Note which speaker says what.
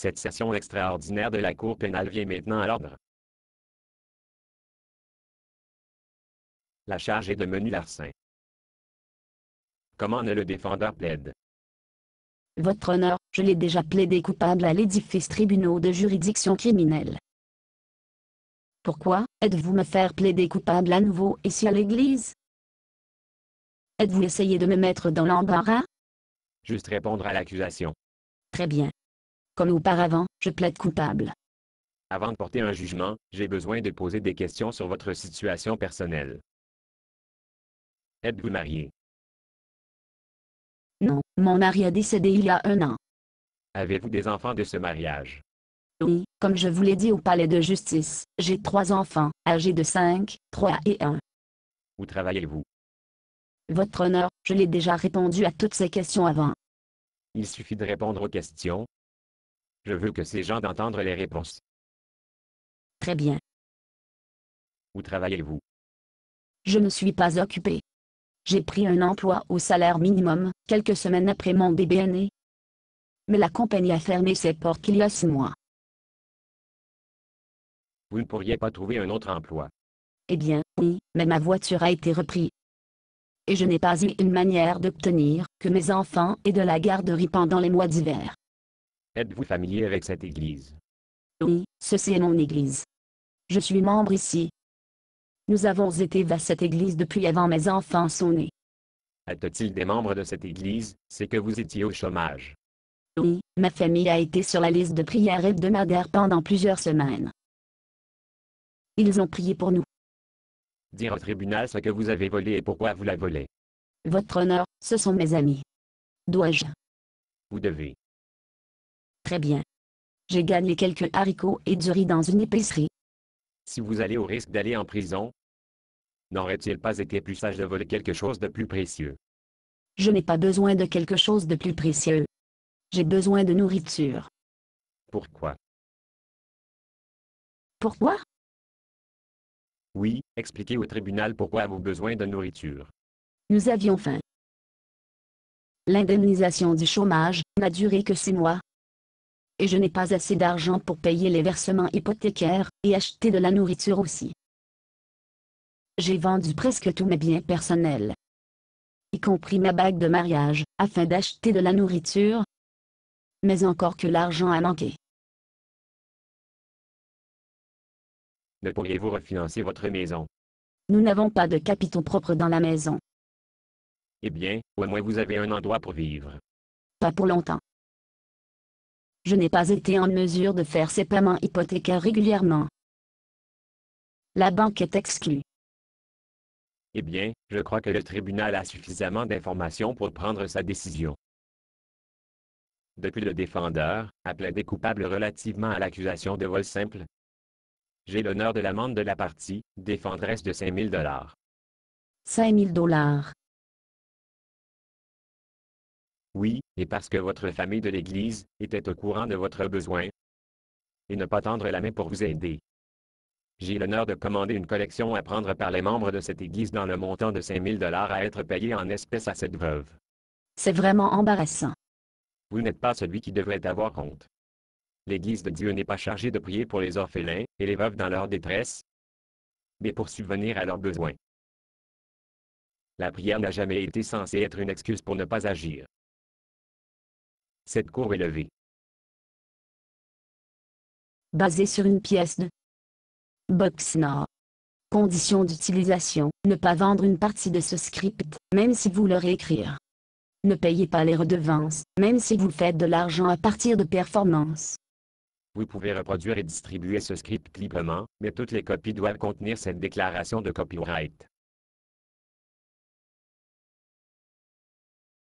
Speaker 1: Cette session extraordinaire de la Cour pénale vient maintenant à l'ordre. La charge est de menu larcin. Comment ne le défendeur plaide
Speaker 2: Votre honneur, je l'ai déjà plaidé coupable à l'édifice tribunaux de juridiction criminelle. Pourquoi êtes-vous me faire plaider coupable à nouveau ici à l'église Êtes-vous essayé de me mettre dans l'embarras
Speaker 1: Juste répondre à l'accusation.
Speaker 2: Très bien. Comme auparavant, je plaide coupable.
Speaker 1: Avant de porter un jugement, j'ai besoin de poser des questions sur votre situation personnelle. Êtes-vous marié?
Speaker 2: Non, mon mari a décédé il y a un an.
Speaker 1: Avez-vous des enfants de ce mariage?
Speaker 2: Oui, comme je vous l'ai dit au palais de justice, j'ai trois enfants, âgés de 5, 3 et 1.
Speaker 1: Où travaillez-vous?
Speaker 2: Votre honneur, je l'ai déjà répondu à toutes ces questions avant.
Speaker 1: Il suffit de répondre aux questions, je veux que ces gens d'entendre les réponses. Très bien. Où travaillez-vous
Speaker 2: Je ne suis pas occupé. J'ai pris un emploi au salaire minimum, quelques semaines après mon bébé né. Mais la compagnie a fermé ses portes il y a six mois.
Speaker 1: Vous ne pourriez pas trouver un autre emploi.
Speaker 2: Eh bien, oui, mais ma voiture a été reprise. Et je n'ai pas eu une manière d'obtenir que mes enfants aient de la garderie pendant les mois d'hiver.
Speaker 1: Êtes-vous familier avec cette église
Speaker 2: Oui, ceci est mon église. Je suis membre ici. Nous avons été vers cette église depuis avant mes enfants sont nés.
Speaker 1: Êtes-il des membres de cette église, c'est que vous étiez au chômage
Speaker 2: Oui, ma famille a été sur la liste de prières hebdomadaires pendant plusieurs semaines. Ils ont prié pour nous.
Speaker 1: Dire au tribunal ce que vous avez volé et pourquoi vous la volé.
Speaker 2: Votre honneur, ce sont mes amis. Dois-je Vous devez. Très bien. J'ai gagné quelques haricots et du riz dans une épicerie.
Speaker 1: Si vous allez au risque d'aller en prison, n'aurait-il pas été plus sage de voler quelque chose de plus précieux?
Speaker 2: Je n'ai pas besoin de quelque chose de plus précieux. J'ai besoin de nourriture. Pourquoi? Pourquoi?
Speaker 1: Oui, expliquez au tribunal pourquoi vous avez besoin de nourriture.
Speaker 2: Nous avions faim. L'indemnisation du chômage n'a duré que six mois, et je n'ai pas assez d'argent pour payer les versements hypothécaires, et acheter de la nourriture aussi. J'ai vendu presque tous mes biens personnels, y compris ma bague de mariage, afin d'acheter de la nourriture, mais encore que l'argent a manqué.
Speaker 1: Ne pourriez-vous refinancer votre maison
Speaker 2: Nous n'avons pas de capitaux propres dans la maison.
Speaker 1: Eh bien, au moins vous avez un endroit pour vivre.
Speaker 2: Pas pour longtemps je n'ai pas été en mesure de faire ces paiements hypothécaires régulièrement. La banque est exclue.
Speaker 1: Eh bien, je crois que le tribunal a suffisamment d'informations pour prendre sa décision. Depuis le défendeur, a plaidé coupable relativement à l'accusation de vol simple. J'ai l'honneur de l'amende de la partie, défendresse de 5000 dollars.
Speaker 2: 5000 dollars.
Speaker 1: Oui, et parce que votre famille de l'Église était au courant de votre besoin. Et ne pas tendre la main pour vous aider. J'ai l'honneur de commander une collection à prendre par les membres de cette Église dans le montant de 5000 dollars à être payé en espèces à cette veuve.
Speaker 2: C'est vraiment embarrassant.
Speaker 1: Vous n'êtes pas celui qui devrait avoir honte. L'Église de Dieu n'est pas chargée de prier pour les orphelins et les veuves dans leur détresse, mais pour subvenir à leurs besoins. La prière n'a jamais été censée être une excuse pour ne pas agir. Cette cour est levée.
Speaker 2: Basée sur une pièce de Boxnor. Condition d'utilisation. Ne pas vendre une partie de ce script, même si vous le réécrire. Ne payez pas les redevances, même si vous faites de l'argent à partir de performances.
Speaker 1: Vous pouvez reproduire et distribuer ce script librement, mais toutes les copies doivent contenir cette
Speaker 2: déclaration de copyright.